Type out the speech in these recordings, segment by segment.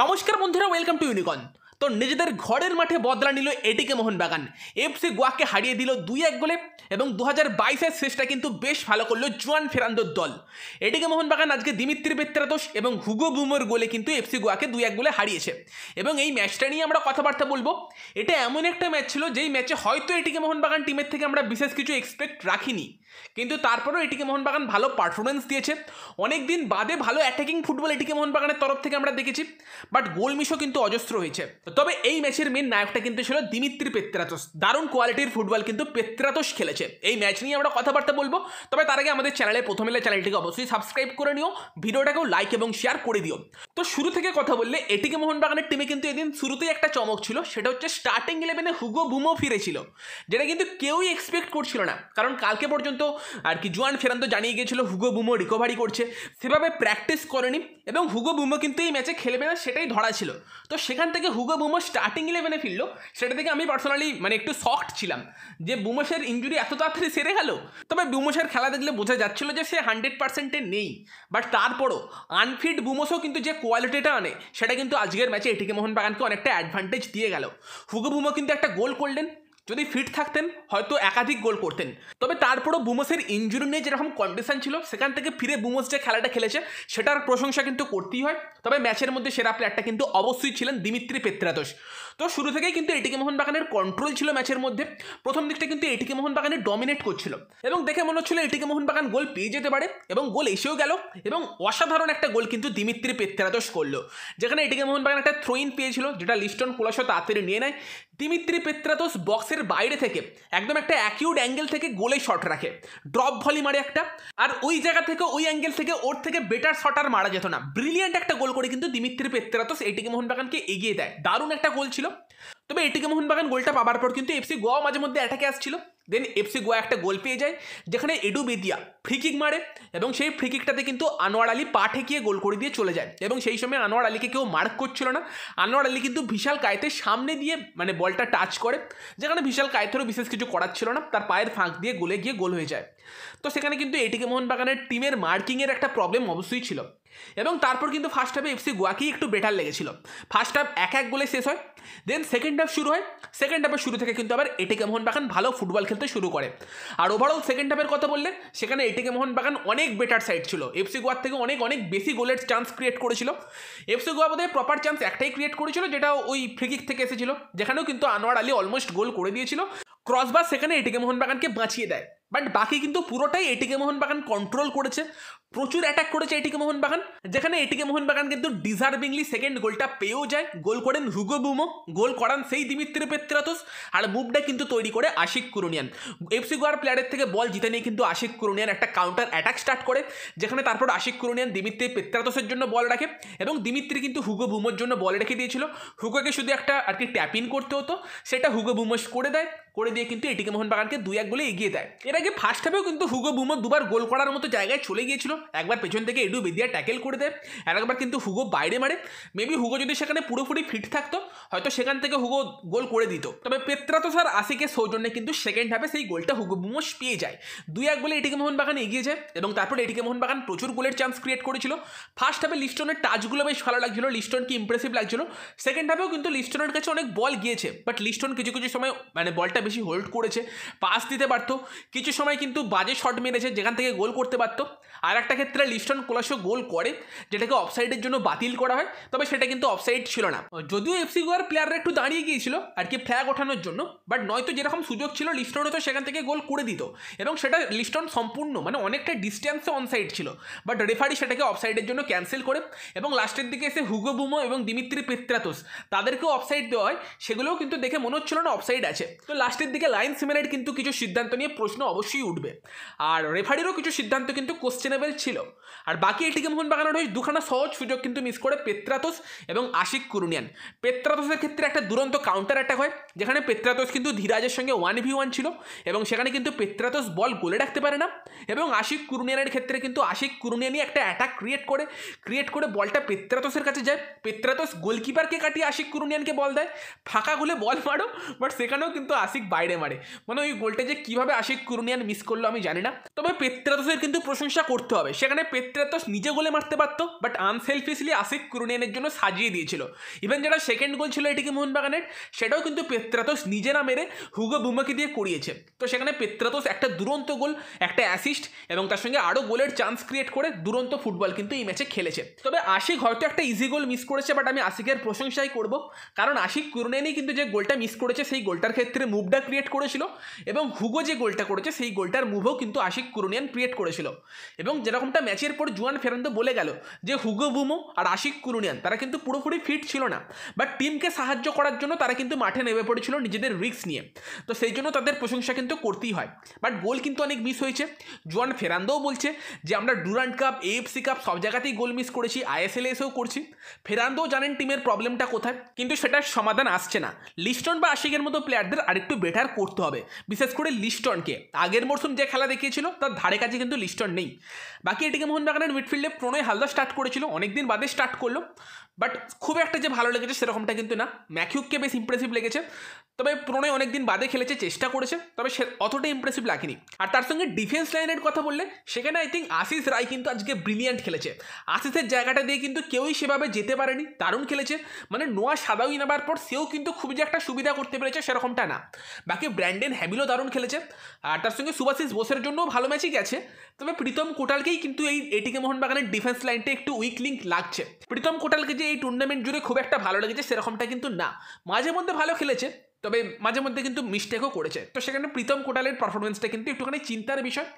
নমস্কার বন্ধুরা welcome to ইউনিকন তো নিজেদের ঘরের মাঠে বদলা নিল এটিকে মোহনবাগান এফসি গোয়াকে হারিয়ে দিল দুই এক গোলে এবং দু হাজার বাইশের শেষটা কিন্তু বেশ ভালো করলো জুয়ান ফেরান্দোর দল এটিকে মোহনবাগান আজকে দিমিত্রি বেত্রাদোষ এবং হুগো বুমোর গোলে কিন্তু এফসি গোয়াকে দুই এক গোলে হারিয়েছে এবং এই ম্যাচটা নিয়ে আমরা কথাবার্তা বলবো এটা এমন একটা ম্যাচ ছিল যেই ম্যাচে হয়তো এটিকে মোহনবাগান টিমের থেকে আমরা বিশেষ কিছু এক্সপেক্ট রাখিনি কিন্তু তারপরেও এটিকে মোহনবাগান ভালো পারফরমেন্স দিয়েছে অনেক দিন বাদে ভালো অ্যাটাকিং ফুটবল এটিকে মোহনবাগানের তরফ থেকে আমরা দেখেছি বাট গোল মিশও কিন্তু অজস্র হয়েছে তবে এই ম্যাচের মেন নায়কটা কিন্তু ছিল দিমিত্রি পেত্রাতোস দারুণ কোয়ালিটির ফুটবল কিন্তু পেত্রাতোস খেলেছে এই ম্যাচ নিয়ে আমরা কথাবার্তা বলবো তবে তার আগে আমাদের চ্যানেলে প্রথমে চ্যানেলটিকে অবশ্যই সাবস্ক্রাইব করে নিও ভিডিওটাকেও লাইক এবং শেয়ার করে দিও তো শুরু থেকে কথা বললে এটিকে মোহনবাগানের টিমে কিন্তু এদিন শুরুতেই একটা চমক ছিল সেটা হচ্ছে স্টার্টিং ইলেভেনে হুগো বুমো ফিরেছিল যেটা কিন্তু কেউই এক্সপেক্ট করছিল না কারণ কালকে পর্যন্ত তো আর কি জুয়ান ফেরান্তো জানিয়ে গিয়েছিল হুগো বুমো রিকভারি করছে সেভাবে প্র্যাকটিস করেনি এবং হুগো বুমো কিন্তু এই ম্যাচে খেলবে না সেটাই ধরা ছিল তো সেখান থেকে হুগো বুমো স্টার্টিং ইলেভেনে ফিরলো সেটা থেকে আমি পার্সোনালি মানে একটু শক্ট ছিলাম যে বুমোসের ইঞ্জুরি এত তাড়াতাড়ি সেরে গেল তবে বুমোসের খেলা দেখলে বোঝা যাচ্ছিল যে সে হান্ড্রেড পার্সেন্টে নেই বাট তারপরও আনফিট বুমোসও কিন্তু যে কোয়ালিটিটা আনে সেটা কিন্তু আজকের ম্যাচে এটিকে মোহনবাগানকে অনেকটা অ্যাডভান্টেজ দিয়ে গেল হুগো বুমো কিন্তু একটা গোল করলেন যদি ফিট থাকতেন হয়তো একাধিক গোল করতেন তবে তারপরও বুমসের ইঞ্জুরি নিয়ে যেরকম কন্ডিশন ছিল সেখান থেকে ফিরে বুমস যে খেলাটা খেলেছে সেটার প্রশংসা কিন্তু করতেই হয় তবে ম্যাচের মধ্যে সেরা প্লেয়ারটা কিন্তু অবশ্যই ছিলেন দিমিত্রি পেত্রাতোষ তো শুরু থেকেই কিন্তু এটিকে মোহনবাগানের কন্ট্রোল ছিল ম্যাচের মধ্যে প্রথম দিকটা কিন্তু এটিকে মোহনবাগানের ডমিনেট করছিল এবং দেখে মনে হচ্ছিল এটিকে মোহনবাগান গোল পেয়ে যেতে পারে এবং গোল এসেও গেল এবং অসাধারণ একটা গোল কিন্তু দিমিত্রি পেত্রাতোষ করলো যেখানে এটিকে মোহনবাগান একটা থ্রোইন পেয়েছিল যেটা লিস্টন কোলাশো তাড়াতাড়ি নিয়ে নেয় দিমিত্রি পেত্রাতোস বক্সের বাইরে থেকে একদম একটা অ্যাকিউড অ্যাঙ্গেল থেকে গোলে শট রাখে ড্রপ ভলি মারে একটা আর ওই জায়গা থেকে ওই অ্যাঙ্গেল থেকে ওর থেকে বেটার শট আর মারা যেত না ব্রিলিয়ান্ট একটা গোল করে কিন্তু দিমিত্রি পেত্রাতস এটিকে মোহনবাগানকে এগিয়ে দেয় দারুণ একটা গোল ছিল তবে এটিকে মোহনবাগান গোলটা পাওয়ার পর কিন্তু এফসি গোয়া মাঝে মধ্যে অ্যাটাকে আসছিল দেন এফসি গোয়া একটা গোল পেয়ে যায় যেখানে এডু বেদিয়া ফ্রিকিক মারে এবং সেই ফ্রিকিকটাতে কিন্তু আনোয়ার আলী পা ঠেকিয়ে গোল করে দিয়ে চলে যায় এবং সেই সময় আনোয়ার আলীকে কেউ মার্ক করছিল না আনোয়ার আলী কিন্তু বিশাল কায়েতের সামনে দিয়ে মানে বলটা টাচ করে যেখানে বিশাল কায়েতেরও বিশেষ কিছু করার ছিল না তার পায়ের ফাঁক দিয়ে গোলে গিয়ে গোল হয়ে যায় তো সেখানে কিন্তু এটিকে মোহনবাগানের টিমের মার্কিংয়ের একটা প্রবলেম অবশ্যই ছিল এবং তারপর কিন্তু ফার্স্ট হাফে এফসি গোয়াকেই একটু বেটার লেগেছিল ফার্স্ট হাফ এক এক গোলে শেষ হয় দেন সেকেন্ড হাফ শুরু হয় সেকেন্ড হাফের শুরু থেকে কিন্তু আবার এটিকে বাগান ভালো ফুটবল খেলতে শুরু করে আর ওভারঅল সেকেন্ড হাফের কথা বললে সেখানে এটিকে বাগান অনেক বেটার সাইড ছিল এফসি গোয়ার থেকে অনেক অনেক বেশি গোলের চান্স ক্রিয়েট করেছিল এফসি গোয়া বোধহয় প্রপার চান্স একটাই ক্রিয়েট করেছিল যেটা ওই ফ্রিকিক থেকে এসেছিল যেখানেও কিন্তু আনোয়ার আলী অলমোস্ট গোল করে দিয়েছিল ক্রসবার সেখানে এটিকে মোহনবাগানকে বাঁচিয়ে দেয় বাট বাকি কিন্তু পুরোটাই এটিকে মোহনবাগান কন্ট্রোল করেছে প্রচুর অ্যাটাক করেছে এটিকে মোহনবাগান যেখানে এটিকে মোহনবাগান কিন্তু ডিজার্ভিংলি সেকেন্ড গোলটা পেয়েও যায় গোল করেন হুগো বুমো গোল করান সেই দিমিত্রি পেত্রাতোস আর মুভটা কিন্তু তৈরি করে আশিক কুরুনিয়ান এফসি গোয়ার প্লেয়ারের থেকে বল জিতে নিয়ে কিন্তু আশিক কুরুনিয়ান একটা কাউন্টার অ্যাটাক স্টার্ট করে যেখানে তারপর আশিক কুরুনিয়ান দিমিত্রি পেত্রাতোসের জন্য বল রাখে এবং দিমিত্রি কিন্তু হুগো বুমোর জন্য বল রেখে দিয়েছিল হুগোকে শুধু একটা আর কি ট্যাপ ইন করতে হতো সেটা হুগো বুমোস করে দেয় করে দিয়ে কিন্তু এটিকে মোহনবাগানকে দুই এক গোলে এগিয়ে দেয় এর আগে ফার্স্ট হাফেও কিন্তু হুগো বুমো দুবার গোল করার মতো জায়গায় চলে গিয়েছিল একবার পেছন থেকে এডু বেদিয়া ট্যাকেল করে দেয় আর একবার কিন্তু হুগো বাইরে মারে মেবি হুগো যদি সেখানে পুরোপুরি ফিট থাকতো হয়তো সেখান থেকে হুগো গোল করে দিত তবে তো স্যার আসিকে সৌজন্যে কিন্তু সেকেন্ড হাফে সেই গোলটা হুগো বুমো পেয়ে যায় দুই এক গোলে এটিকে মোহনবাগান এগিয়ে যায় এবং তারপরে এটিকে মোহনবাগান প্রচুর গোলের চান্স ক্রিয়েট করেছিল ফার্স্ট হাফে লিস্টনের টাচগুলো বেশ ভালো লাগছিল কি ইমপ্রেসিভ লাগছিল সেকেন্ড হাফেও কিন্তু লিস্টনের কাছে অনেক বল গিয়েছে বাট লিস্টন কিছু কিছু সময় মানে বলটা বেশি হোল্ড করেছে পাস দিতে পারতো কিছু সময় কিন্তু বাজে শট মেরেছে যেখান থেকে গোল করতে পারত আর একটা ক্ষেত্রে লিস্টন কোলাসো গোল করে যেটাকে অফসাইডের জন্য বাতিল করা হয় তবে সেটা কিন্তু অফসাইড ছিল না যদিও এফসি গোয়ার প্লেয়াররা একটু দাঁড়িয়ে গিয়েছিল আর কি ফ্ল্যাগ ওঠানোর জন্য বাট নয়তো যেরকম সুযোগ ছিল লিস্টনও তো সেখান থেকে গোল করে দিত এবং সেটা লিস্টন সম্পূর্ণ মানে অনেকটা ডিস্ট্যান্সে অনসাইড ছিল বাট রেফারি সেটাকে অফসাইডের জন্য ক্যান্সেল করে এবং লাস্টের দিকে এসে হুগো বুমো এবং দিমিত্রি পেত্রাতোস তাদেরকেও অফসাইড দেওয়া হয় সেগুলোও কিন্তু দেখে মনে হচ্ছিল না অফসাইড আছে তো লাস্টের দিকে লাইন সিমেনাইট কিন্তু কিছু সিদ্ধান্ত নিয়ে প্রশ্ন অবশ্যই উঠবে আর রেফারিরও কিছু সিদ্ধান্ত কিন্তু কোশ্চেনেবেল ছিল আর বাকি এটিকে বাগানোর হয়ে দুখানা সহজ সুযোগ কিন্তু মিস করে পেত্রাতোস এবং আশিক কুরুনিয়ান পেত্রাতোসের ক্ষেত্রে একটা দুরন্ত কাউন্টার অ্যাটাক হয় যেখানে পেত্রাতোস কিন্তু ধীরাজের সঙ্গে ওয়ান ভি ওয়ান ছিল এবং সেখানে কিন্তু পেত্রাতোস বল গোলে রাখতে পারে না এবং আশিক কুরুনিয়ানের ক্ষেত্রে কিন্তু আশিক কুরুনিয়ানই একটা অ্যাটাক ক্রিয়েট করে ক্রিয়েট করে বলটা পেত্রাতোসের কাছে যায় পেত্রাতোস গোলকিপারকে কাটিয়ে আশিক কুরুনিয়ানকে বল দেয় ফাঁকা গুলে বল মারো বাট সেখানেও কিন্তু আশিক বাইরে মারে মানে ওই গোলটা যে কীভাবে আশিক কুরুনিয়ান ইউনিয়ন মিস করলো আমি জানি না তবে পেত্রাতসের কিন্তু প্রশংসা করতে হবে সেখানে পেত্রাতস নিজে গোলে মারতে পারত বাট আনসেলফিসলি আসিফ কুরুনিয়ানের জন্য সাজিয়ে দিয়েছিল ইভেন যেটা সেকেন্ড গোল ছিল এটিকে মোহনবাগানের সেটাও কিন্তু পেত্রাতস নিজে না মেরে হুগো বুমাকে দিয়ে করিয়েছে তো সেখানে পেত্রাতস একটা দুরন্ত গোল একটা অ্যাসিস্ট এবং তার সঙ্গে আরও গোলের চান্স ক্রিয়েট করে দুরন্ত ফুটবল কিন্তু এই ম্যাচে খেলেছে তবে আশিক হয়তো একটা ইজি গোল মিস করেছে বাট আমি আশিকের প্রশংসাই করব কারণ আশিক কুরুনেনি কিন্তু যে গোলটা মিস করেছে সেই গোলটার ক্ষেত্রে মুভটা ক্রিয়েট করেছিল এবং হুগো যে গোলটা করেছে সেই গোলটার মুভও কিন্তু আশিক কুরুনিয়ান ক্রিয়েট করেছিল এবং যেরকমটা ম্যাচের পর জুয়ান ফেরান্দো বলে গেল যে হুগো বুমো আর আশিক কুরুনিয়ান তারা কিন্তু পুরোপুরি ফিট ছিল না বা টিমকে সাহায্য করার জন্য তারা কিন্তু মাঠে নেমে পড়েছিল নিজেদের রিক্স নিয়ে তো সেই জন্য তাদের প্রশংসা কিন্তু করতেই হয় বাট গোল কিন্তু অনেক মিস হয়েছে জুয়ান ফেরান্দোও বলছে যে আমরা ডুরান্ট কাপ এএফসি কাপ সব জায়গাতেই গোল মিস করেছি আইএসএল এসেও করছি ফেরান্দোও জানেন টিমের প্রবলেমটা কোথায় কিন্তু সেটার সমাধান আসছে না লিস্টন বা আশিকের মতো প্লেয়ারদের আরেকটু বেটার করতে হবে বিশেষ করে লিস্টনকে আগের মরশুম যে খেলা দেখিয়েছিল তার ধারে কাছে কিন্তু লিস্টন নেই বাকি এটিকে মোহনবাগানের মিডফিল্ডে প্রণয় হালদা স্টার্ট করেছিল অনেকদিন বাদে স্টার্ট করলো বাট খুব একটা যে ভালো লেগেছে সেরকমটা কিন্তু না ম্যাকিউককে বেশ ইমপ্রেসিভ লেগেছে তবে প্রণয় অনেকদিন বাদে খেলেছে চেষ্টা করেছে তবে সে অতটা ইমপ্রেসিভ লাগেনি আর তার সঙ্গে ডিফেন্স লাইনের কথা বললে সেখানে আই থিঙ্ক আশিস রায় কিন্তু আজকে ব্রিলিয়ান্ট খেলেছে আশিসের জায়গাটা দিয়ে কিন্তু কেউই সেভাবে যেতে পারেনি দারুণ খেলেছে মানে নোয়া সাদাউই নেবার পর সেও কিন্তু খুব যে একটা সুবিধা করতে পেরেছে সেরকমটা না বাকি ব্র্যান্ডেন হ্যামিলও দারুণ খেলেছে আর তার সঙ্গে সুভাশিস বোসের জন্যও ভালো ম্যাচই গেছে তবে প্রীতম কোটালকেই কিন্তু এই এটিকে মোহনবাগানের ডিফেন্স লাইনটা একটু উইক লিঙ্ক লাগছে প্রীতম কোটালকে যে এই টুর্নামেন্ট জুড়ে খুব একটা ভালো লেগেছে সেরকমটা কিন্তু না মাঝে মধ্যে ভালো খেলেছে তবে মাঝে মধ্যে কিন্তু মিস্টেকও করেছে তো সেখানে প্রীতম কোটালের পারফরমেন্সটা কিন্তু একটুখানি চিন্তার বিষয়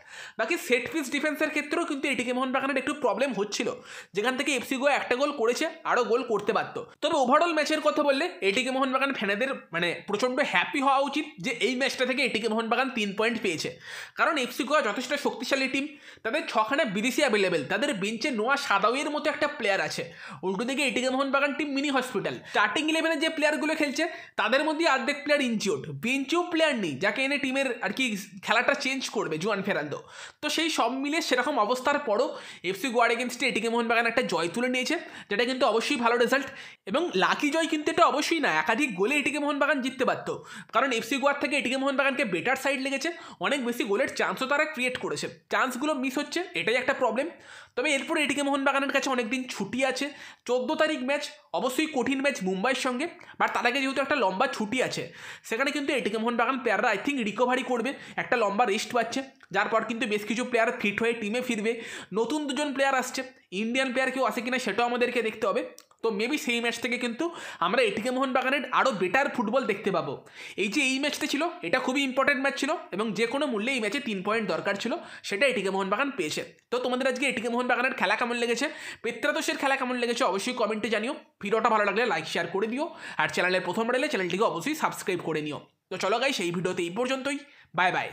বাকি সেট পিস ডিফেন্সের ক্ষেত্রেও কিন্তু এটিকে মোহনবাগানের একটু প্রবলেম হচ্ছিল যেখান থেকে এফসি গোয়া একটা গোল করেছে আরও গোল করতে পারতো তবে ওভারঅল ম্যাচের কথা বললে এটিকে মোহনবাগান ফ্যানেদের মানে প্রচণ্ড হ্যাপি হওয়া উচিত যে এই ম্যাচটা থেকে এটিকে মোহনবাগান তিন পয়েন্ট পেয়েছে কারণ এফসি গোয়া যথেষ্ট শক্তিশালী টিম তাদের ছখানা বিদেশি অ্যাভেলেবেল তাদের বেঞ্চে নোয়া সাদাউয়ের মতো একটা প্লেয়ার আছে উল্টো দিকে ATK Mohun Bagan team mini hospital starting ইলেভেনে যে প্লেয়ারগুলো খেলছে তাদের মধ্যে আর্ধেক অনেক প্লেয়ার ইনজিওর্ড বেঞ্চেও প্লেয়ার নেই যাকে এনে টিমের আর কি খেলাটা চেঞ্জ করবে জুয়ান ফেরান্দো তো সেই সব মিলে সেরকম অবস্থার পরও এফসি গোয়ার এগেনস্টে এটিকে মোহনবাগান একটা জয় তুলে নিয়েছে যেটা কিন্তু অবশ্যই ভালো রেজাল্ট এবং লাকি জয় কিন্তু এটা অবশ্যই না একাধিক গোলে এটিকে মোহনবাগান জিততে পারত কারণ এফসি গোয়ার থেকে এটিকে মোহনবাগানকে বেটার সাইড লেগেছে অনেক বেশি গোলের চান্সও তারা ক্রিয়েট করেছে চান্সগুলো মিস হচ্ছে এটাই একটা প্রবলেম তবে এরপরে এটিকে মোহনবাগানের কাছে অনেকদিন ছুটি আছে চোদ্দো তারিখ ম্যাচ অবশ্যই কঠিন ম্যাচ মুম্বাইয়ের সঙ্গে বাট তার আগে যেহেতু একটা লম্বা ছুটি আছে সেখানে কিন্তু এটিকে বাগান প্লেয়াররা আই থিঙ্ক রিকভারি করবে একটা লম্বা রেস্ট পাচ্ছে যার পর কিন্তু বেশ কিছু প্লেয়ার ফিট হয়ে টিমে ফিরবে নতুন দুজন প্লেয়ার আসছে ইন্ডিয়ান প্লেয়ার কেউ আসে কিনা সেটাও আমাদেরকে দেখতে হবে তো মেবি সেই ম্যাচ থেকে কিন্তু আমরা এটিকে মোহনবাগানের আরও বেটার ফুটবল দেখতে পাবো এই যে এই ম্যাচটা ছিল এটা খুবই ইম্পর্টেন্ট ম্যাচ ছিল এবং যে কোনো মূল্যে এই ম্যাচে তিন পয়েন্ট দরকার ছিল সেটা এটিকে মোহনবাগান পেয়েছে তো তোমাদের আজকে এটিকে মোহনবাগানের খেলা কেমন লেগেছে পেত্রাদোষের খেলা কেমন লেগেছে অবশ্যই কমেন্টে জানিও ভিডিওটা ভালো লাগলে লাইক শেয়ার করে দিও আর চ্যানেলের প্রথম রেলে চ্যানেলটিকে অবশ্যই সাবস্ক্রাইব করে নিও তো চলো গাই সেই ভিডিওতে এই পর্যন্তই বাই বাই